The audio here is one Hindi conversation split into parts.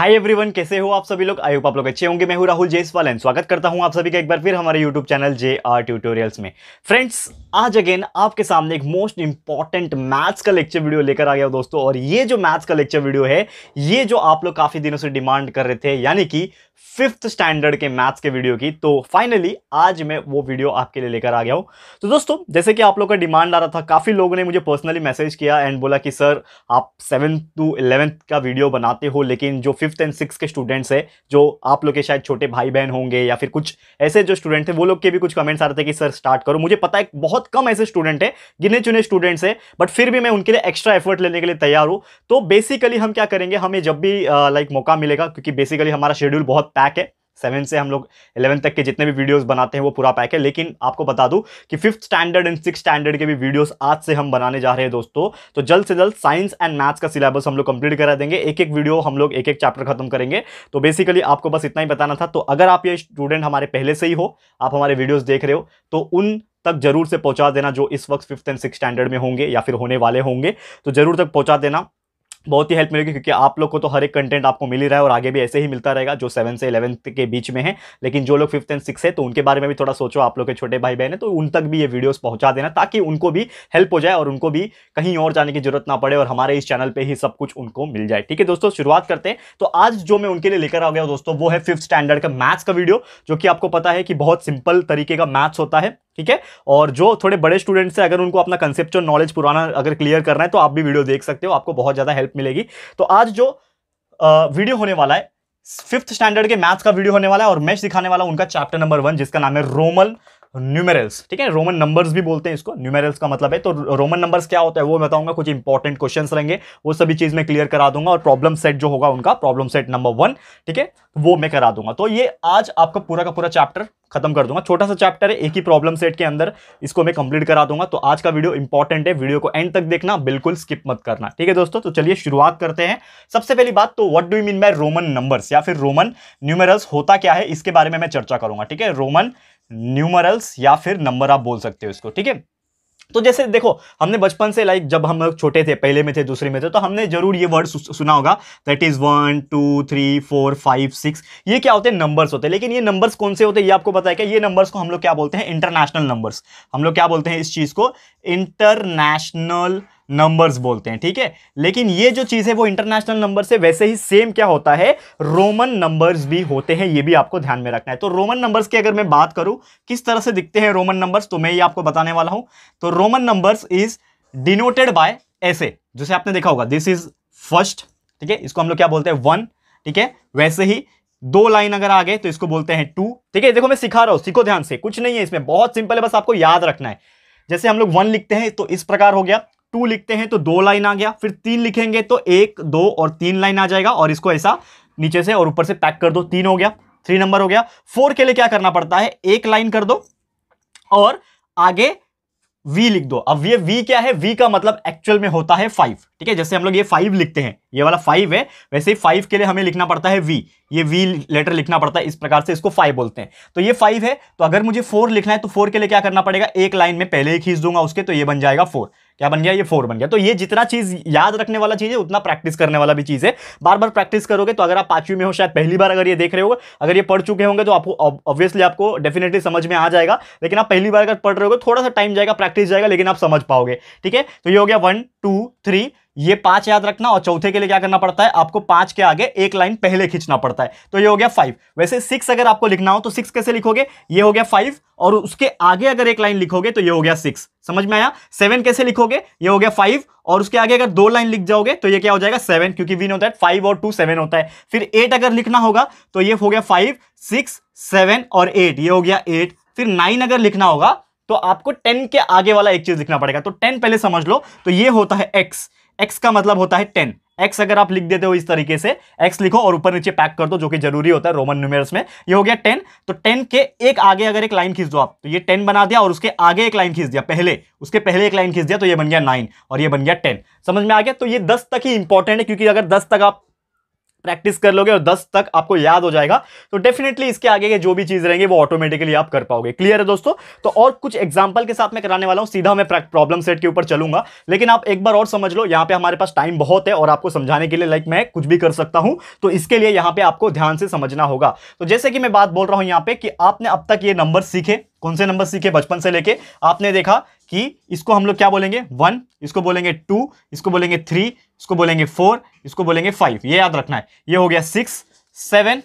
हाय एवरीवन कैसे हो आप सभी लोग होप आप लोग अच्छे होंगे मैं हूं राहुल जयसवाल एंड स्वागत करता हूं आप सभी का एक बार फिर हमारे YouTube channel J R tutorials में फ्रेंड्स आज अगेन आपके सामने एक मोस्ट इंपॉर्टेंट मैथ्स का लेक्चर वीडियो लेकर आ गया दोस्तों और ये जो मैथ्स का लेक्चर वीडियो है ये जो आप लोग काफ़ी दिनों से डिमांड कर रहे थे यानी कि फिफ्थ स्टैंडर्ड के मैथ्स के वीडियो की तो फाइनली आज मैं वो वीडियो आपके लिए लेकर आ गया हूँ तो दोस्तों जैसे कि आप लोग का डिमांड आ रहा था काफ़ी लोगों ने मुझे पर्सनली मैसेज किया एंड बोला कि सर आप सेवन्थ टू इलेवेंथ का वीडियो बनाते हो लेकिन जो फिफ्थ एंड सिक्स के स्टूडेंट्स हैं जो आप लोग के शायद छोटे भाई बहन होंगे या फिर कुछ ऐसे जो स्टूडेंट थे वो लोग के भी कुछ कमेंट्स आ रहे थे कि सर स्टार्ट करो मुझे पता है बहुत कम ऐसे स्टूडेंट है गिने चुने स्टूडेंट्स है बट फिर भी मैं उनके लिए एक्स्ट्रा एफर्ट लेने के लिए तैयार हूँ तो बेसिकली हम क्या करेंगे हमें जब भी लाइक मौका मिलेगा क्योंकि बेसिकली हमारा शेड्यूल बहुत पैक है सेवन से हम लोग इलेवन तक के जितने भी वीडियोस बनाते हैं वो पूरा पैक है लेकिन आपको बता दूं कि fifth standard and six standard के भी वीडियोस आज से हम बनाने जा रहे हैं दोस्तों तो जल्द से जल्द साइंस एंड मैथ्स का सिलेबस हम लोग कंप्लीट करा देंगे एक एक वीडियो हम लोग एक एक चैप्टर खत्म करेंगे तो बेसिकली आपको बस इतना ही बताना था तो अगर आप ये स्टूडेंट हमारे पहले से ही हो आप हमारे वीडियोज़ देख रहे हो तो उन तक जरूर से पहुंचा देना जो इस वक्त फिफ्थ एंड सिक्स स्टैंडर्ड में होंगे या फिर होने वाले होंगे तो जरूर तक पहुंचा देना बहुत ही हेल्प मिलेगी क्योंकि आप लोग को तो हर एक कंटेंट आपको मिल ही रहा है और आगे भी ऐसे ही मिलता रहेगा जो सेवन से इलेवंथ के बीच में है लेकिन जो लोग फिफ्थ एंड सिक्स है तो उनके बारे में भी थोड़ा सोचो आप लोग के छोटे भाई बहन है तो उन तक भी ये वीडियोस पहुंचा देना ताकि उनको भी हेल्प हो जाए और उनको भी कहीं और जाने की जरूरत ना पड़े और हमारे इस चैनल पर ही सब कुछ उनको मिल जाए ठीक है दोस्तों शुरुआत करते हैं तो आज जो मैं उनके लिए लेकर आ गया दोस्तों वो है फिफ्थ स्टैंडर्ड का मैथ्स का वीडियो जो कि आपको पता है कि बहुत सिंपल तरीके का मैथ्स होता है ठीक है और जो थोड़े बड़े स्टूडेंट्स हैं अगर उनको अपना कंसेप्चुअल नॉलेज पुराना अगर क्लियर करना है तो आप भी वीडियो देख सकते हो आपको बहुत ज़्यादा हेल्प हेल्प मिलेगी तो आज जो वीडियो होने वाला है फिफ्थ स्टैंडर्ड के मैथ्स का वीडियो होने वाला है और मैच दिखाने वाला उनका चैप्टर नंबर वन जिसका नाम है रोमल न्यूमेरल्स ठीक है रोमन नंबर्स भी बोलते हैं इसको न्यूमेरल्स का मतलब है तो रोमन नंबर्स क्या होता है वो बताऊंगा कुछ इंपॉर्टेंट क्वेश्चन रहेंगे वो सभी चीज़ मैं क्लियर करा दूंगा और प्रॉब्लम सेट जो होगा उनका प्रॉब्लम सेट नंबर वन ठीक है वो मैं करा दूंगा तो ये आज आपका पूरा का पूरा चैप्टर खत्म कर दूंगा छोटा सा चैप्टर है एक ही प्रॉब्लम सेट के अंदर इसको मैं कंप्लीट करा दूंगा तो आज का वीडियो इंपॉर्टेंट है वीडियो को एंड तक देखना बिल्कुल स्किप मत करना ठीक है दोस्तों तो चलिए शुरुआत करते हैं सबसे पहली बात तो what do you mean by roman numbers या फिर रोमन न्यूमरल्स होता क्या है इसके बारे में मैं चर्चा करूंगा ठीक है रोमन न्यूमरल्स या फिर नंबर आप बोल सकते हो इसको ठीक है तो जैसे देखो हमने बचपन से लाइक जब हम लोग छोटे थे पहले में थे दूसरे में थे तो हमने जरूर ये वर्ड सुना होगा that is one two three four five six ये क्या होते हैं नंबर्स होते हैं लेकिन ये नंबर्स कौन से होते हैं ये आपको बताया क्या ये नंबर्स को हम लोग क्या बोलते हैं इंटरनेशनल नंबर्स हम लोग क्या बोलते हैं इस चीज़ को इंटरनेशनल नंबर्स बोलते हैं ठीक है लेकिन ये जो चीज़ है वो इंटरनेशनल नंबर से वैसे ही सेम क्या होता है रोमन नंबर्स भी होते हैं ये भी आपको ध्यान में रखना है तो रोमन नंबर्स की अगर मैं बात करूं किस तरह से दिखते हैं रोमन नंबर्स तो मैं ये आपको बताने वाला हूं तो roman numbers is denoted by ऐसे जैसे आपने देखा होगा दिस इज फर्स्ट ठीक है इसको हम लोग क्या बोलते हैं वन ठीक है वैसे ही दो लाइन अगर आ गए तो इसको बोलते हैं टू ठीक है देखो मैं सिखा रहा हूँ सीखो ध्यान से कुछ नहीं है इसमें बहुत सिंपल है बस आपको याद रखना है जैसे हम लोग वन लिखते हैं तो इस प्रकार हो गया टू लिखते हैं तो दो लाइन आ गया फिर तीन लिखेंगे तो एक दो और तीन लाइन आ जाएगा और इसको ऐसा नीचे से और ऊपर से पैक कर दो तीन हो गया थ्री नंबर हो गया फोर के लिए क्या करना पड़ता है एक लाइन कर दो और आगे वी लिख दो अब ये V क्या है वी का मतलब एक्चुअल में होता है फाइव ठीक है जैसे हम लोग ये फाइव लिखते हैं ये वाला फाइव है वैसे ही फाइव के लिए हमें लिखना पड़ता है वी ये वी लेटर लिखना पड़ता है इस प्रकार से इसको फाइव बोलते हैं तो ये फाइव है तो अगर मुझे फोर लिखना है तो फोर के लिए क्या करना पड़ेगा एक लाइन में पहले ही खींच दूंगा उसके तो ये बन जाएगा फोर क्या बन गया ये फोर बन गया तो ये जितना चीज़ याद रखने वाला चीज़ है उतना प्रैक्टिस करने वाला भी चीज़ है बार बार प्रैक्टिस करोगे तो अगर आप पांचवी में हो शायद पहली बार अगर ये देख रहे हो अगर ये पढ़ चुके होंगे तो आपको ऑब्वियसली आपको डेफिनेटली समझ में आ जाएगा लेकिन आप पहली बार अगर पढ़ रहे हो थोड़ा सा टाइम जाएगा प्रैक्टिस जाएगा लेकिन आप समझ पाओगे ठीक है तो ये हो गया वन टू थ्री ये पांच याद रखना और चौथे के लिए क्या करना पड़ता है आपको पांच के आगे एक लाइन पहले खींचना पड़ता है तो ये हो गया फाइव वैसे सिक्स अगर आपको लिखना हो तो सिक्स कैसे लिखोगे ये हो गया फाइव और उसके आगे अगर एक लाइन लिखोगे तो ये हो गया सिक्स समझ में आया सेवन कैसे लिखोगे ये हो गया फाइव और उसके आगे अगर दो लाइन लिख जाओगे तो ये क्या हो जाएगा सेवन क्योंकि विन होता है फाइव और टू सेवन होता है फिर एट अगर लिखना होगा तो ये हो गया फाइव सिक्स सेवन और एट ये हो गया एट फिर नाइन अगर लिखना होगा तो आपको टेन के आगे वाला एक चीज लिखना पड़ेगा तो टेन पहले समझ लो तो ये होता है एक्स एक्स का मतलब होता है टेन एक्स अगर आप लिख देते हो इस तरीके से एक्स लिखो और ऊपर नीचे पैक कर दो जो कि जरूरी होता है रोमन न्यूमेरस में ये हो गया टेन तो टेन के एक आगे अगर एक लाइन खींच दो आप तो ये टेन बना दिया और उसके आगे एक लाइन खींच दिया पहले उसके पहले एक लाइन खींच दिया तो ये बन गया नाइन और ये बन गया टेन समझ में आ गया तो ये दस तक ही इंपॉर्टेंट है क्योंकि अगर दस तक आप प्रैक्टिस कर लोगे और दस तक आपको याद हो जाएगा तो डेफिनेटली इसके आगे के जो भी चीज़ रहेंगे वो ऑटोमेटिकली आप कर पाओगे क्लियर है दोस्तों तो और कुछ एग्जाम्पल के साथ मैं कराने वाला हूँ सीधा मैं प्रॉब्लम सेट के ऊपर चलूंगा लेकिन आप एक बार और समझ लो यहाँ पे हमारे पास टाइम बहुत है और आपको समझाने के लिए लाइक मैं कुछ भी कर सकता हूँ तो इसके लिए यहाँ पर आपको ध्यान से समझना होगा तो जैसे कि मैं बात बोल रहा हूँ यहाँ पे कि आपने अब तक ये नंबर सीखे कौन से नंबर सीखे बचपन से लेके आपने देखा कि इसको हम लोग क्या बोलेंगे वन इसको बोलेंगे टू इसको बोलेंगे थ्री इसको बोलेंगे फोर इसको बोलेंगे फाइव ये याद रखना है ये हो गया six seven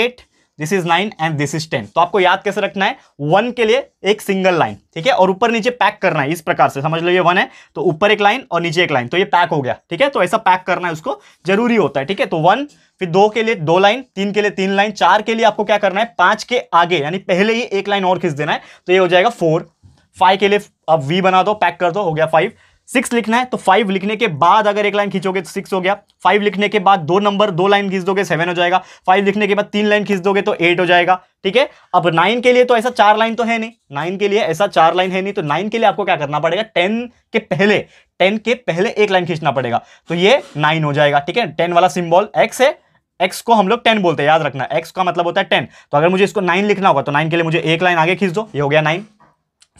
eight this is nine and this is ten तो आपको याद कैसे रखना है वन के लिए एक सिंगल लाइन ठीक है और ऊपर नीचे पैक करना है इस प्रकार से समझ लो ये वन है तो ऊपर एक लाइन और नीचे एक लाइन तो ये पैक हो गया ठीक है तो ऐसा पैक करना है उसको जरूरी होता है ठीक है तो वन फिर दो के लिए दो लाइन तीन के लिए तीन लाइन चार के लिए आपको क्या करना है पांच के आगे यानी पहले ही एक लाइन और खींच देना है तो ये हो जाएगा फोर फाइव के लिए अब वी बना दो पैक कर दो हो गया फाइव सिक्स लिखना है तो फाइव लिखने के बाद अगर एक लाइन खींचोगे तो सिक्स हो गया फाइव लिखने के बाद दो नंबर दो लाइन खींच दोगे सेवन हो जाएगा फाइव लिखने के बाद तीन लाइन खींच दोगे तो एट हो जाएगा ठीक है अब नाइन के लिए तो ऐसा चार लाइन तो है नहीं नाइन के लिए ऐसा चार लाइन है नहीं तो नाइन के लिए आपको क्या करना पड़ेगा टेन के पहले टेन के पहले एक लाइन खींचना पड़ेगा तो ये नाइन हो जाएगा ठीक है टेन वाला सिम्बॉल एक्स है एक्स को हम लोग टेन बोलते हैं याद रखना एक्स का मतलब होता है टेन तो अगर मुझे इसको नाइन लिखना होगा तो नाइन के लिए मुझे एक लाइन आगे खींच दो ये हो गया नाइन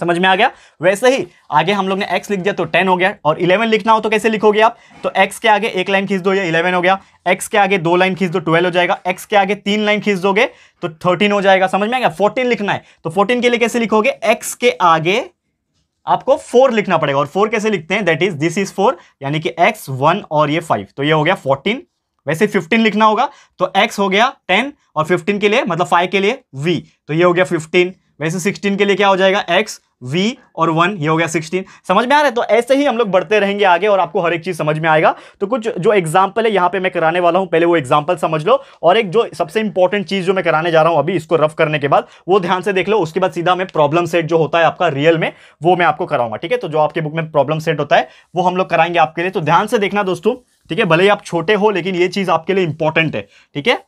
समझ में आ गया वैसे ही आगे हम लोग ने x लिख दिया तो 10 हो गया और 11 लिखना हो तो कैसे लिखोगे आप तो x के आगे एक लाइन खींच दो ये 11 हो गया x के आगे दो लाइन खींच दो 12 हो जाएगा x के आगे तीन लाइन खींच दोगे तो 13 हो जाएगा समझ में आ गया 14 लिखना है तो 14 के लिए कैसे लिखोगे x के आगे आपको फोर लिखना पड़ेगा और फोर कैसे लिखते हैं that is this is four यानी कि एक्स वन और ये फाइव तो ये हो गया फोर्टीन वैसे 15 लिखना होगा तो x हो गया 10 और 15 के लिए मतलब 5 के लिए v तो ये हो गया फिफ्टीन वैसे सिक्सटीन के लिए क्या हो जाएगा एक्स वी और वन ये हो गया सिक्सटीन समझ में आ रहा है तो ऐसे ही हम लोग बढ़ते रहेंगे आगे और आपको हर एक चीज़ समझ में आएगा तो कुछ जो एग्जाम्पल है यहाँ पे मैं कराने वाला हूँ पहले वो एग्जाम्पल समझ लो और एक जो सबसे इंपॉर्टेंट चीज़ जो मैं कराने जा रहा हूँ अभी इसको रफ करने के बाद वो ध्यान से देख लो उसके बाद सीधा मैं प्रॉब्लम सेट जो होता है आपका रियल में वो मैं आपको कराऊंगा ठीक है तो जो आपके बुक में प्रॉब्लम सेट होता है वो हम लोग कराएंगे आपके लिए तो ध्यान से देखना दोस्तों ठीक है भले ही आप छोटे हो लेकिन ये चीज़ आपके लिए इंपॉर्टेंट है ठीक है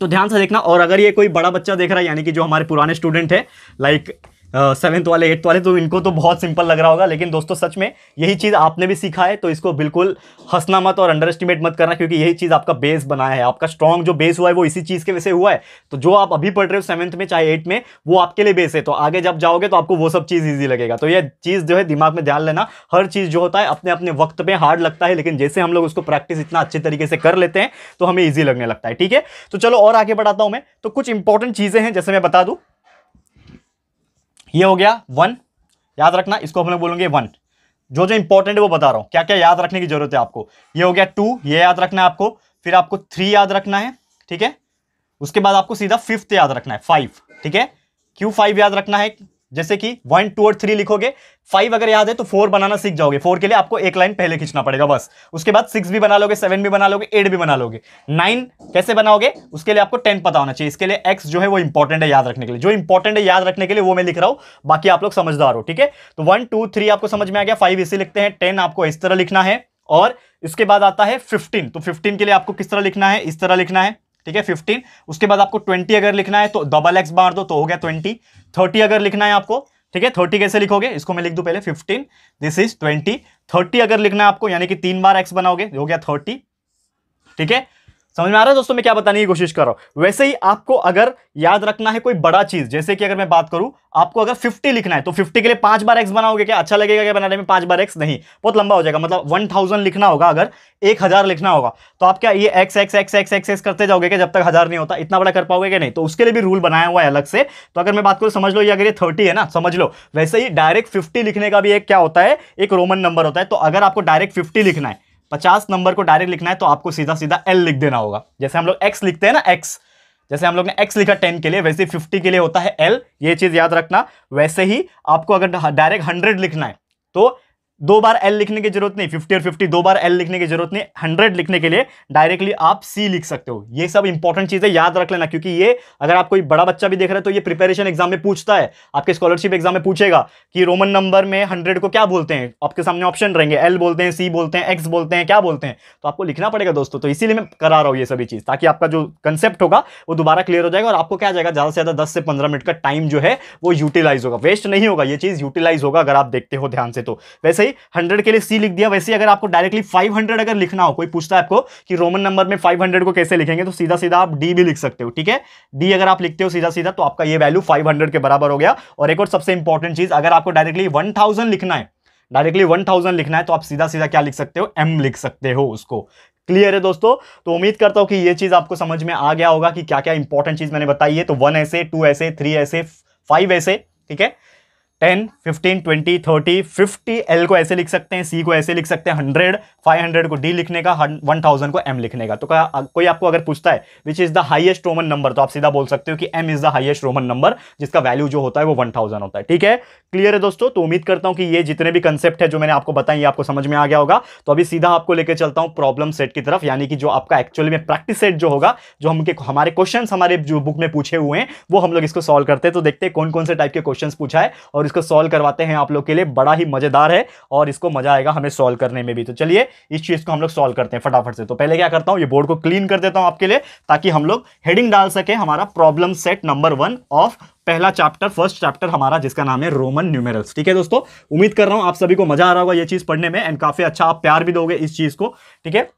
तो ध्यान से देखना और अगर ये कोई बड़ा बच्चा देख रहा है यानी कि जो हमारे पुराने स्टूडेंट है लाइक सेवन्थ वाले एट्थ वाले तो इनको तो बहुत सिंपल लग रहा होगा लेकिन दोस्तों सच में यही चीज़ आपने भी सीखा है तो इसको बिल्कुल हंसना मत और अंडर एस्टिमेट मत करना क्योंकि यही चीज़ आपका बेस बनाया है आपका स्ट्रॉन्ग जो बेस हुआ है वो इसी चीज़ के वैसे हुआ है तो जो आप अभी पढ़ रहे हो सेवन्थ में चाहे एट्थ में वो आपके लिए बेस है तो आगे जब जाओगे तो आपको वो सब चीज़ ईजी लगेगा तो यह चीज़ जो है दिमाग में ध्यान लेना हर चीज़ जो होता है अपने अपने वक्त पर हार्ड लगता है लेकिन जैसे हम लोग उसको प्रैक्टिस इतना अच्छे तरीके से कर लेते हैं तो हमें ईजी लगने लगता है ठीक है तो चलो और आगे बढ़ाता हूँ मैं तो कुछ इंपॉर्टेंट चीज़ें हैं जैसे मैं बता दूँ ये हो गया वन याद रखना इसको हम लोग बोलेंगे वन जो जो इंपॉर्टेंट है वो बता रहा हूँ क्या क्या याद रखने की जरूरत है आपको ये हो गया टू ये याद रखना है आपको फिर आपको थ्री याद रखना है ठीक है उसके बाद आपको सीधा फिफ्थ याद रखना है फाइव ठीक है क्यों फाइव याद रखना है जैसे कि वन टू और थ्री लिखोगे फाइव अगर याद है तो फोर बनाना सीख जाओगे फोर के लिए आपको एक लाइन पहले खींचना पड़ेगा बस उसके बाद सिक्स भी बना लोगे सेवन भी बना लोगे एट भी बना लोगे नाइन कैसे बनाओगे उसके लिए आपको टेन पता होना चाहिए इसके लिए एक्स जो है वो इंपॉर्टेंट है याद रखने के लिए जो इंपॉर्टेंट है याद रखने के लिए वो मैं लिख रहा हूँ बाकी आप लोग समझदार हो ठीक है तो वन टू थ्री आपको समझ में आ गया फाइव इसी लिखते हैं टेन आपको इस तरह लिखना है और इसके बाद आता है फिफ्टीन तो फिफ्टीन के लिए आपको किस तरह लिखना है इस तरह लिखना है ठीक है फिफ्टीन उसके बाद आपको ट्वेंटी अगर लिखना है तो डबल एक्स मार दो तो हो गया ट्वेंटी थर्टी अगर लिखना है आपको ठीक है थर्टी कैसे लिखोगे इसको मैं लिख दूं पहले fifteen this is twenty thirty अगर लिखना है आपको यानी कि तीन बार एक्स बनाओगे हो गया थर्टी ठीक है समझ में आ रहा है दोस्तों मैं क्या बताने की कोशिश कर रहा हूँ वैसे ही आपको अगर याद रखना है कोई बड़ा चीज जैसे कि अगर मैं बात करूं आपको अगर 50 लिखना है तो 50 के लिए पांच बार एक्स बनाओगे क्या अच्छा लगेगा क्या बनाने में पांच बार एक्स नहीं बहुत लंबा हो जाएगा मतलब 1000 लिखना होगा अगर हजार लिखना होगा तो आप क्या ये X X X X X X करते जाओगे क्या जब तक हजार नहीं होता इतना बड़ा कर पाओगे क्या नहीं तो उसके लिए भी रूल बनाया हुआ है अलग से तो अगर मैं बात करूँ समझ लो ये अगर ये थर्टी है ना समझ लो वैसे ही डायरेक्ट फिफ्टी लिखने का भी एक क्या होता है एक रोमन नंबर होता है तो अगर आपको डायरेक्ट फिफ्टी लिखना है पचास नंबर को डायरेक्ट लिखना है तो आपको सीधा सीधा एल लिख देना होगा जैसे हम लोग एक्स लिखते हैं ना एक्स जैसे हम लोग ने x लिखा 10 के लिए वैसे 50 के लिए होता है l ये चीज़ याद रखना वैसे ही आपको अगर डायरेक्ट 100 लिखना है तो दो बार एल लिखने की जरूरत नहीं फिफ्टी और फिफ्टी दो बार एल लिखने की जरूरत नहीं हंड्रेड लिखने के लिए डायरेक्टली आप सी लिख सकते हो ये सब इंपॉर्टेंट चीजें याद रख लेना क्योंकि ये अगर आप कोई बड़ा बच्चा भी देख रहे हो तो ये प्रिपेरेशन एग्जाम में पूछता है आपके स्कॉलरशिप एग्जाम में पूछेगा कि रोमन नंबर में हंड्रेड को क्या बोलते हैं आपके सामने ऑप्शन रहेंगे एल बोलते हैं सी बोलते हैं एक्स बोलते हैं क्या बोलते हैं तो आपको लिखना पड़ेगा दोस्तों तो इसीलिए मैं करा रहा हूँ ये सभी चीज ताकि आपका जो कंसेप्ट होगा वो दोबारा क्लियर हो जाएगा और आपको क्या जाएगा ज्यादा से ज्यादा दस से पंद्रह मिनट का टाइम जो है वो यूटिलाइज होगा वेस्ट नहीं होगा ये चीज यूटिलाइज होगा अगर आप देखते हो ध्यान से तो वैसे ही हंड्रेड के लिए सी लिख दिया वैसे अगर आपको डायरेक्टली फाइव हंड्रेड अगर लिखना हो कोई पूछता है आपको कि रोमन नंबर में फाइव हंड्रेड को कैसे लिखेंगे तो सीधा सीधा आप डी भी लिख सकते हो ठीक है डी अगर आप लिखते हो सीधा सीधा तो आपका यह वैल्यू फाइव हंड्रेड के बराबर हो गया और एक और सबसे इंपॉर्टेंट चीज अगर आपको डायरेक्टली वन थाउजेंड लिखना है डायरेक्टली वन थाउजेंड लिखना है तो आप सीधा सीधा क्या लिख सकते हो एम लिख सकते हो उसको क्लियर है दोस्तों तो उम्मीद करता हूं कि ये चीज आपको समझ में आ गया होगा कि क्या क्या इंपॉर्टेंट चीज मैंने बताई है तो वन ऐसे टू ऐसे थ्री ऐसे फाइव ऐसे ठीक है ten fifteen twenty thirty fifty L को ऐसे लिख सकते हैं सी को ऐसे लिख सकते हैं हंड्रेड फाइव हंड्रेड को डी लिखने का वन थाउजेंड को एम लिखने का तो क्या कोई आपको अगर पूछता है which is the highest roman number तो आप सीधा बोल सकते हो कि M is the highest roman number जिसका वैल्यू जो होता है वो वन थाउजेंड होता है ठीक है क्लियर है दोस्तों तो उम्मीद करता हूँ कि ये जितने भी कंसेप्ट है जो मैंने आपको बताया ये आपको समझ में आ गया होगा तो अभी सीधा आपको लेकर चलता हूँ प्रॉब्लम सेट की तरफ यानी कि जो आपका एक्चुअली में प्रैक्टिस सेट जो होगा जो हम हमारे क्वेश्चन हमारे जो बुक में पूछे हुए हैं वो हम लोग इसको सॉल्व करते हैं तो देखते हैं कौन कौन से टाइप के क्वेश्चन पूछा है और इसको सॉल्व करवाते हैं आप लोग के लिए बड़ा ही मज़ेदार है और इसको मज़ा आएगा हमें सॉल्व करने में भी तो चलिए इस चीज़ को हम लोग सॉल्व करते हैं फटाफट से तो पहले क्या करता हूं ये बोर्ड को क्लीन कर देता हूं आपके लिए ताकि हम लोग हेडिंग डाल सके हमारा problem set number one of पहला चैप्टर फर्स्ट चैप्टर हमारा जिसका नाम है रोमन न्यूमेरल्स ठीक है दोस्तों उम्मीद कर रहा हूं आप सभी को मजा आ रहा होगा ये चीज़ पढ़ने में एंड काफ़ी अच्छा आप प्यार भी दोगे इस चीज़ को ठीक है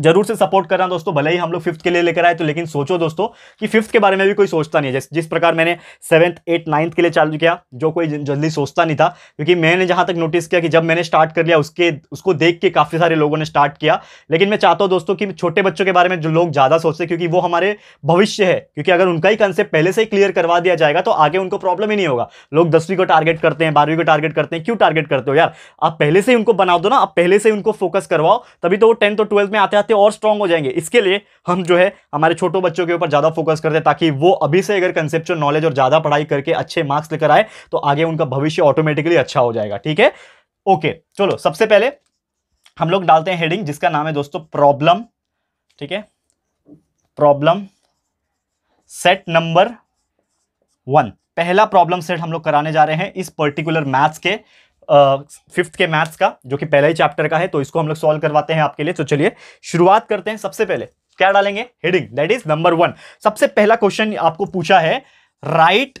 जरूर से सपोर्ट कर रहा हूँ दोस्तों भले ही हम लोग फिफ्थ के लिए लेकर आए तो लेकिन सोचो दोस्तों कि फिफ्थ के बारे में भी कोई सोचता नहीं है जिस प्रकार मैंने सेवन्थ एट नाइन्थ के लिए चालू किया जो कोई जल्दी सोचता नहीं था क्योंकि मैंने जहां तक नोटिस किया कि जब मैंने स्टार्ट कर लिया उसके उसको देख के काफ़ी सारे लोगों ने स्टार्ट किया लेकिन मैं चाहता हूँ दोस्तों कि छोटे बच्चों के बारे में जो लोग ज़्यादा सोचते क्योंकि वो हमारे भविष्य है क्योंकि अगर उनका ही कंसेप्ट पहले से ही क्लियर करवा दिया जाएगा तो आगे उनको प्रॉब्लम ही नहीं होगा लोग दसवीं को टारगेट करते हैं बारहवीं को टारगेट करते हैं क्यों टारगेट करते हो यार आप पहले से ही उनको बना दो ना आप पहले से उनको फोकस करवाओ तभी तो वो टेंथ और ट्वेल्थ में आते चाहते और स्ट्रांग हो जाएंगे इसके लिए हम जो है हमारे छोटे बच्चों के ऊपर ज़्यादा फोकस करते हैं ताकि वो अभी से अगर कंसेप्चुअल नॉलेज और ज़्यादा पढ़ाई करके अच्छे मार्क्स लेकर आए तो आगे उनका भविष्य ऑटोमेटिकली अच्छा हो जाएगा ठीक है ओके चलो सबसे पहले हम लोग डालते हैं हेडिंग जिसका नाम है दोस्तों प्रॉब्लम ठीक है प्रॉब्लम सेट नंबर वन पहला प्रॉब्लम सेट हम लोग कराने जा रहे हैं इस पर्टिकुलर मैथ्स के फिफ्थ के मैथ्स का जो कि पहला ही चैप्टर का है तो इसको हम लोग सॉल्व करवाते हैं आपके लिए तो चलिए शुरुआत करते हैं सबसे पहले क्या डालेंगे heading that is number one सबसे पहला क्वेश्चन आपको पूछा है write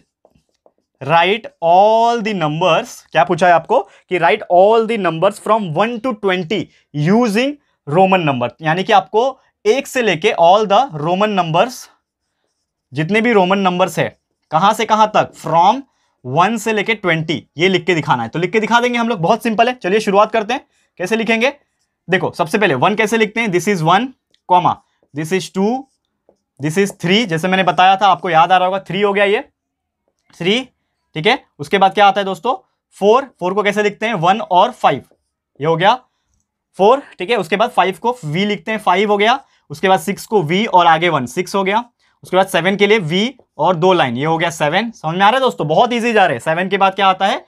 write all the numbers क्या पूछा है आपको कि write all the numbers from one to twenty using roman number यानी कि आपको एक से लेके ऑल द रोमन नंबर्स जितने भी रोमन नंबर्स है कहां से कहां तक फ्रॉम वन से लेके ट्वेंटी ये लिख के दिखाना है तो लिख के दिखा देंगे हम लोग बहुत सिंपल है चलिए शुरुआत करते हैं कैसे लिखेंगे देखो सबसे पहले वन कैसे लिखते हैं this is one comma this is two this is three जैसे मैंने बताया था आपको याद आ रहा होगा थ्री हो गया ये थ्री ठीक है उसके बाद क्या आता है दोस्तों फोर फोर को कैसे लिखते हैं वन और फाइव ये हो गया फोर ठीक है उसके बाद फाइव को वी लिखते हैं फाइव हो गया उसके बाद सिक्स को वी और आगे वन सिक्स हो गया उसके बाद सेवन के लिए वी और दो लाइन ये हो गया सेवन समझ में आ रहा है दोस्तों बहुत ईजी जा रहे हैं सेवन के बाद क्या आता है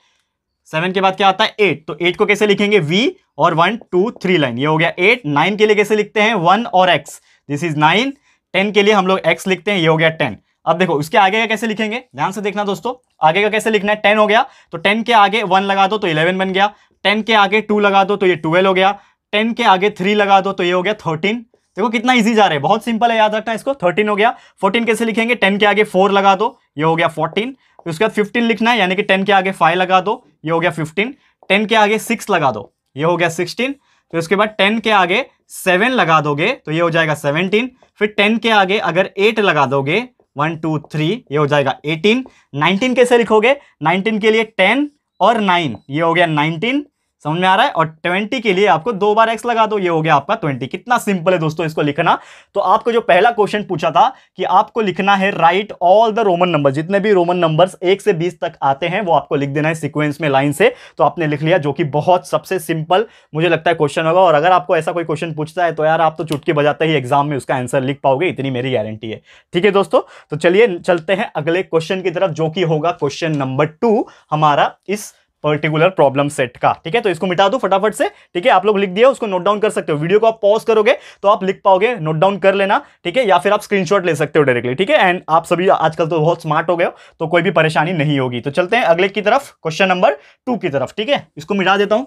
सेवन के बाद क्या आता है एट तो एट को कैसे लिखेंगे वी और वन टू थ्री लाइन ये हो गया एट नाइन के लिए कैसे लिखते हैं वन और X this is nine ten के लिए हम लोग एक्स लिखते हैं ये हो गया टेन अब देखो उसके आगे का कैसे लिखेंगे ध्यान से देखना दोस्तों आगे का कैसे लिखना है टेन हो गया तो टेन के आगे वन लगा दो तो इलेवन बन गया टेन के आगे टू लगा दो तो ये ट्वेल्व हो गया टेन के आगे थ्री लगा दो तो ये हो गया थर्टीन देखो कितना इजी जा रहा है बहुत सिंपल है याद रखना इसको थर्टीन हो गया फोर्टीन कैसे लिखेंगे टेन के आगे फोर लगा दो ये हो गया फोर्टीन उसके बाद फिफ्टीन लिखना है यानी कि टेन के आगे फाइव लगा दो ये हो गया फिफ्टीन टेन के आगे सिक्स लगा दो ये हो गया सिक्सटीन फिर उसके बाद टेन के आगे सेवन लगा दोगे तो ये हो जाएगा सेवनटीन फिर टेन के आगे अगर एट लगा दोगे वन टू थ्री ये हो जाएगा एटीन नाइनटीन कैसे लिखोगे नाइनटीन के लिए टेन और नाइन ये हो गया नाइनटीन समझ में आ रहा है और 20 के लिए आपको दो बार x लगा दो ये हो गया आपका 20 कितना सिंपल है दोस्तों इसको लिखना तो आपको जो पहला क्वेश्चन पूछा था कि आपको लिखना है write all the roman number जितने भी रोमन नंबर्स एक से बीस तक आते हैं वो आपको लिख देना है सिक्वेंस में लाइन से तो आपने लिख लिया जो कि बहुत सबसे सिंपल मुझे लगता है क्वेश्चन होगा और अगर आपको ऐसा कोई क्वेश्चन पूछता है तो यार आप तो चुटकी बजाते ही एग्जाम में उसका आंसर लिख पाओगे इतनी मेरी गारंटी है ठीक है दोस्तों तो चलिए चलते हैं अगले क्वेश्चन की तरफ जो कि होगा क्वेश्चन नंबर टू हमारा इस पर्टिकुलर प्रॉब्लम सेट का ठीक है तो इसको मिटा दो फटाफट से ठीक है आप लोग लिख दिया उसको नोट डाउन कर सकते हो वीडियो को आप पॉज करोगे तो आप लिख पाओगे नोट डाउन कर लेना ठीक है या फिर आप स्क्रीनशॉट ले सकते हो डायरेक्टली ठीक है एंड आप सभी आजकल तो बहुत स्मार्ट हो गए हो तो कोई भी परेशानी नहीं होगी तो चलते हैं अगले की तरफ क्वेश्चन नंबर टू की तरफ ठीक है इसको मिटा देता हूँ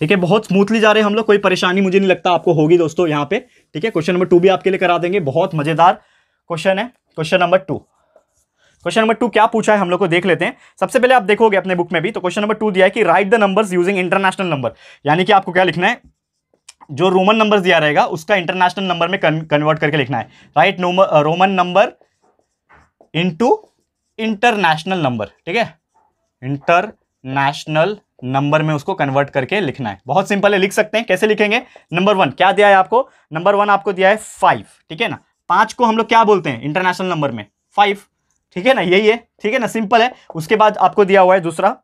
ठीक है बहुत स्मूथली जा रहे हैं हम लोग कोई परेशानी मुझे नहीं लगता आपको होगी दोस्तों यहाँ पे ठीक है क्वेश्चन नंबर टू भी आपके लिए करा देंगे बहुत मजेदार क्वेश्चन है question number two question number two क्या पूछा है हम लोग को देख लेते हैं सबसे पहले आप देखोगे अपने बुक में भी तो क्वेश्चन नंबर टू दिया है कि write the numbers using international number यानी कि आपको क्या लिखना है जो रोमन नंबर दिया रहेगा उसका इंटरनेशनल नंबर में कन्वर्ट करके लिखना है write roman number into international number ठीक है इंटरनेशनल नंबर में उसको कन्वर्ट करके लिखना है बहुत सिंपल है लिख सकते हैं कैसे लिखेंगे नंबर वन क्या दिया है आपको नंबर वन आपको दिया है फाइव ठीक है ना पांच को हम लोग क्या बोलते हैं इंटरनेशनल नंबर में फाइव ठीक है ना यही है ठीक है ना सिंपल है उसके बाद आपको दिया हुआ है दूसरा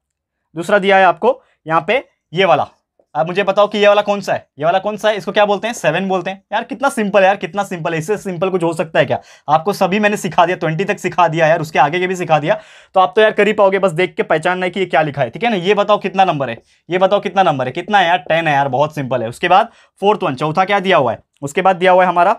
दूसरा दिया है आपको यहाँ पे ये वाला अब मुझे बताओ कि ये वाला कौन सा है ये वाला कौन सा है इसको क्या बोलते हैं सेवन बोलते हैं यार कितना सिंपल है यार कितना सिंपल है इससे सिंपल कुछ हो सकता है क्या आपको सभी मैंने सिखा दिया ट्वेंटी तक सिखा दिया यार उसके आगे के भी सिखा दिया तो आप तो यार कर ही पाओगे बस देख के पहचानना है कि ये क्या लिखा है ठीक है ना ये बताओ कितना नंबर है ये बताओ कितना नंबर है कितना है यार टेन है यार बहुत सिंपल है उसके बाद फोर्थ वन चौथा क्या दिया हुआ है उसके बाद दिया हुआ है हमारा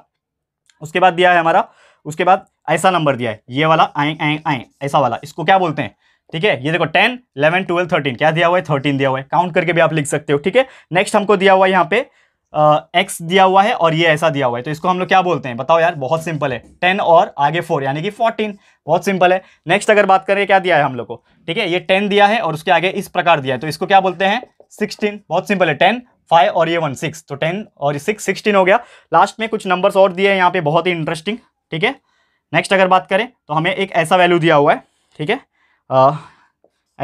उसके बाद दिया है हमारा उसके बाद ऐसा नंबर दिया है ये वाला आए आए आए ऐसा वाला इसको क्या बोलते हैं ठीक है ये देखो टेन इलेवन ट्वेल्व थर्टीन क्या दिया हुआ है थर्टीन दिया हुआ है काउंट करके भी आप लिख सकते हो ठीक है नेक्स्ट हमको दिया हुआ है यहाँ पे एक्स दिया हुआ है और ये ऐसा दिया हुआ है तो इसको हम लोग क्या बोलते हैं बताओ यार बहुत सिंपल है टेन और आगे फोर यानी कि फोर्टीन बहुत सिंपल है नेक्स्ट अगर बात करें क्या दिया है हम लोग को ठीक है ये टेन दिया है और उसके आगे इस प्रकार दिया है तो इसको क्या बोलते हैं सिक्सटीन बहुत सिंपल है टेन फाइव और ये वन सिक्स तो टेन और सिक्स सिक्सटीन हो गया लास्ट में कुछ नंबर्स और दिए हैं यहाँ पे बहुत ही इंटरेस्टिंग ठीक है नेक्स्ट अगर बात करें तो हमें एक ऐसा वैल्यू दिया हुआ है ठीक है आ,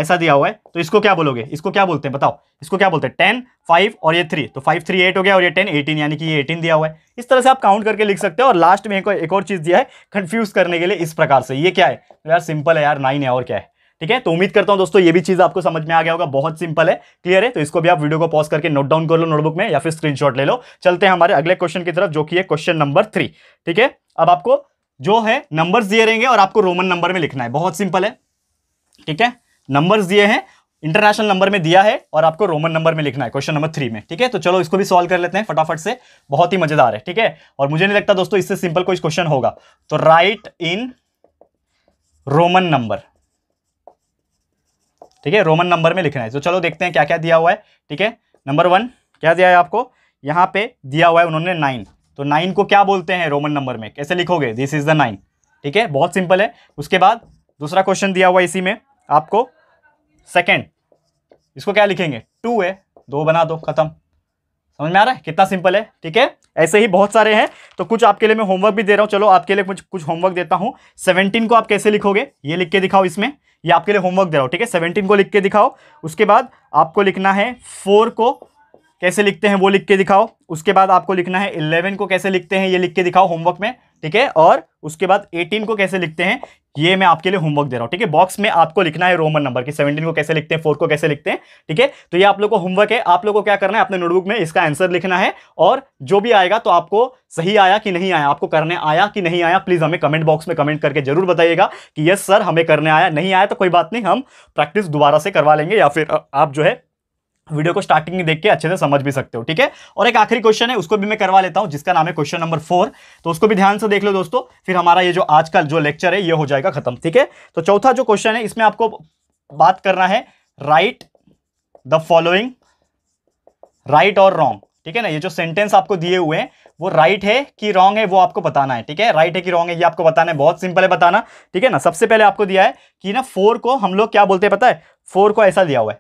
ऐसा दिया हुआ है तो इसको क्या बोलोगे इसको क्या बोलते हैं बताओ इसको क्या बोलते हैं टेन फाइव और ये थ्री तो फाइव थ्री एट हो गया और ये टेन एटीन यानी कि ये एटीन दिया हुआ है इस तरह से आप काउंट करके लिख सकते हो और लास्ट में एक, एक और चीज़ दिया है कन्फ्यूज करने के लिए इस प्रकार से ये क्या है तो यार सिंपल है यार नाइन है और क्या है ठीक है तो उम्मीद करता हूं दोस्तों ये भी चीज़ आपको समझ में आ गया होगा बहुत सिंपल है क्लियर है तो इसको भी आप वीडियो को पॉज करके नोट डाउन कर लो नोटबुक में या फिर स्क्रीनशॉट ले लो चलते हैं हमारे अगले क्वेश्चन की तरफ जो कि है क्वेश्चन नंबर थ्री ठीक है अब आपको जो है नंबर्स दिए रहेंगे और आपको रोमन नंबर में लिखना है बहुत सिंपल है ठीक है नंबर्स दिए हैं इंटरनेशनल नंबर में दिया है और आपको रोमन नंबर में लिखना है क्वेश्चन नंबर थ्री में ठीक है तो चलो इसको भी सॉल्व कर लेते हैं फटाफट से बहुत ही मजेदार है ठीक है और मुझे नहीं लगता दोस्तों इससे सिंपल कोई क्वेश्चन होगा तो राइट इन रोमन नंबर ठीक है रोमन नंबर में लिखना है तो चलो देखते हैं क्या क्या दिया हुआ है ठीक है नंबर वन क्या दिया है आपको यहां पे दिया हुआ है उन्होंने नाइन तो नाइन को क्या बोलते हैं रोमन नंबर में कैसे लिखोगे दिस इज द नाइन ठीक है बहुत सिंपल है उसके बाद दूसरा क्वेश्चन दिया हुआ इसी में आपको सेकेंड इसको क्या लिखेंगे टू है दो बना दो खत्म समझ में आ रहा है कितना सिंपल है ठीक है ऐसे ही बहुत सारे हैं तो कुछ आपके लिए मैं होमवर्क भी दे रहा हूँ चलो आपके लिए कुछ कुछ होमवर्क देता हूँ सेवनटीन को आप कैसे लिखोगे ये लिख के दिखाओ इसमें ये आपके लिए होमवर्क दे रहा हूँ ठीक है सेवनटीन को लिख के दिखाओ उसके बाद आपको लिखना है फोर को कैसे लिखते हैं वो लिख के दिखाओ उसके बाद आपको लिखना है इलेवन को कैसे लिखते हैं ये लिख के दिखाओ होमवर्क में ठीक है और उसके बाद 18 को कैसे लिखते हैं ये मैं आपके लिए होमवर्क दे रहा हूँ ठीक है बॉक्स में आपको लिखना है रोमन नंबर की 17 को कैसे लिखते हैं फोर को कैसे लिखते हैं ठीक है तो ये आप लोग को होमवर्क है आप लोग को क्या करना है अपने नोटबुक में इसका आंसर लिखना है और जो भी आएगा तो आपको सही आया कि नहीं आया आपको करने आया कि नहीं आया प्लीज़ हमें कमेंट बॉक्स में कमेंट करके जरूर बताइएगा कि यस सर हमें करने आया नहीं आया तो कोई बात नहीं हम प्रैक्टिस दोबारा से करवा लेंगे या फिर आप जो है वीडियो को स्टार्टिंग में देख के अच्छे से समझ भी सकते हो ठीक है और एक आखिरी क्वेश्चन है उसको भी मैं करवा लेता हूँ जिसका नाम है क्वेश्चन नंबर फोर तो उसको भी ध्यान से देख लो दोस्तों फिर हमारा ये जो आज का जो लेक्चर है ये हो जाएगा खत्म ठीक है तो चौथा जो क्वेश्चन है इसमें आपको बात करना है राइट द फॉलोइंग राइट और रॉन्ग ठीक है ना ये जो सेंटेंस आपको दिए हुए हैं वो राइट है कि रॉन्ग है वो आपको बताना है ठीक है राइट है कि रॉन्ग है ये आपको बताना है बहुत सिंपल है बताना ठीक है ना सबसे पहले आपको दिया है कि ना फोर को हम लोग क्या बोलते हैं पता है फोर को ऐसा दिया हुआ है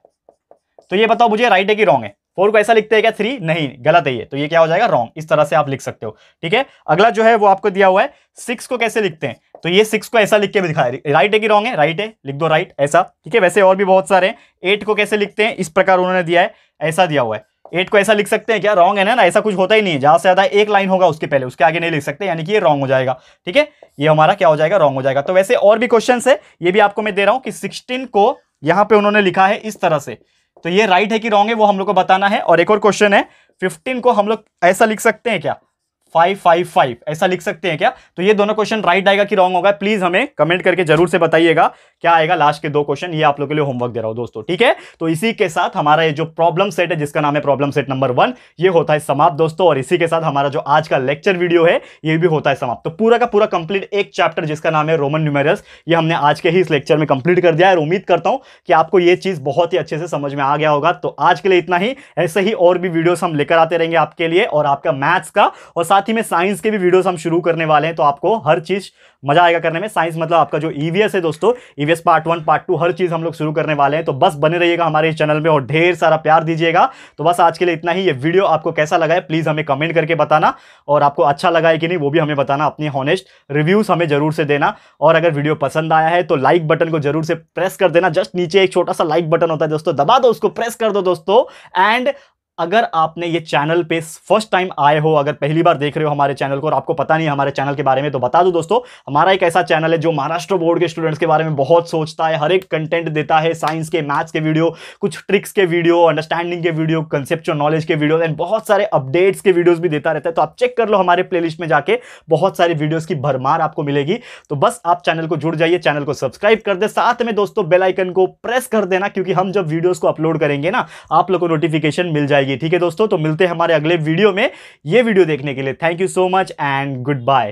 तो ये बताओ मुझे राइट है कि रॉन्ग है फोर को ऐसा लिखते हैं क्या थ्री नहीं गलत है ये तो ये क्या हो जाएगा रॉन्ग इस तरह से आप लिख सकते हो ठीक है अगला जो है वो आपको दिया हुआ है सिक्स को कैसे लिखते हैं तो ये सिक्स को ऐसा लिख के भी दिखाया राइट है कि रॉन्ग है राइट है लिख दो राइट ऐसा ठीक है वैसे और भी बहुत सारे एट को कैसे लिखते हैं इस प्रकार उन्होंने दिया है ऐसा दिया हुआ है एट को ऐसा लिख सकते हैं क्या रॉन्ग है ना ऐसा कुछ होता ही नहीं है ज्यादा से ज़्यादा एक लाइन होगा उसके पहले उसके आगे नहीं लिख सकते यानी कि ये रॉन्ग हो जाएगा ठीक है ये हमारा क्या हो जाएगा रॉन्ग हो जाएगा तो वैसे और भी क्वेश्चन है ये भी आपको मैं दे रहा हूँ कि सिक्सटीन को यहाँ पे उन्होंने लिखा है इस तरह से तो ये राइट है कि रॉन्ग है वो हम लोग को बताना है और एक और क्वेश्चन है फिफ्टीन को हम लोग ऐसा लिख सकते हैं क्या फाइव फाइव फाइव ऐसा लिख सकते हैं क्या तो ये दोनों क्वेश्चन राइट आएगा कि रॉन्ग होगा प्लीज हमें कमेंट करके जरूर से बताइएगा क्या आएगा लास्ट के दो क्वेश्चन ये आप लोगों के लिए होमवर्क दे रहा हूं दोस्तों ठीक है तो इसी के साथ हमारा ये जो प्रॉब्लम सेट है जिसका नाम है प्रॉब्लम सेट नंबर वन ये होता है समाप्त दोस्तों और इसी के साथ हमारा जो आज का लेक्चर वीडियो है ये भी होता है समाप्त तो पूरा का पूरा कंप्लीट एक चैप्टर जिसका नाम है रोमन न्यूमेरस ये हमने आज के ही इस लेक्चर में कंप्लीट कर दिया है और उम्मीद करता हूं कि आपको ये चीज बहुत ही अच्छे से समझ में आ गया होगा तो आज के लिए इतना ही ऐसे ही और भी वीडियोस हम लेकर आते रहेंगे आपके लिए और आपका मैथ्स का और साथ साथ ही में साइंस के भी वीडियोस हम शुरू करने वाले हैं तो आपको हर चीज़ मजा आएगा करने में साइंस मतलब आपका जो ईवीएस e है दोस्तों EVS part one part two हर चीज़ हम लोग शुरू करने वाले हैं तो बस बने रहिएगा हमारे इस चैनल में और ढेर सारा प्यार दीजिएगा तो बस आज के लिए इतना ही ये वीडियो आपको कैसा लगा है प्लीज़ हमें कमेंट करके बताना और आपको अच्छा लगा है कि नहीं वो भी हमें बताना अपनी हॉनेस्ट रिव्यूज़ हमें ज़रूर से देना और अगर वीडियो पसंद आया है तो लाइक बटन को जरूर से प्रेस कर देना जस्ट नीचे एक छोटा सा लाइक बटन होता है दोस्तों दबा दो उसको प्रेस कर दो दोस्तों एंड अगर आपने ये चैनल पे फर्स्ट टाइम आए हो अगर पहली बार देख रहे हो हमारे चैनल को और आपको पता नहीं हमारे चैनल के बारे में तो बता दो दोस्तों हमारा एक ऐसा चैनल है जो महाराष्ट्र बोर्ड के स्टूडेंट्स के बारे में बहुत सोचता है हर एक कंटेंट देता है साइंस के मैथ्स के वीडियो कुछ ट्रिक्स के वीडियो अंडरस्टैंडिंग के वीडियो कंसेप्चुअल नॉलेज के वीडियो एंड बहुत सारे अपडेट्स के वीडियोज भी देता रहता है तो आप चेक कर लो हमारे प्ले में जाके बहुत सारी वीडियोज की भरमार आपको मिलेगी तो बस आप चैनल को जुड़ जाइए चैनल को सब्सक्राइब कर दे साथ में दोस्तों बेलाइकन को प्रेस कर देना क्योंकि हम जब वीडियोज को अपलोड करेंगे ना आप लोग को नोटिफिकेशन मिल जाएगी चाहिए ठीक है दोस्तों तो मिलते हैं हमारे अगले वीडियो में ये वीडियो देखने के लिए thank you so much and good bye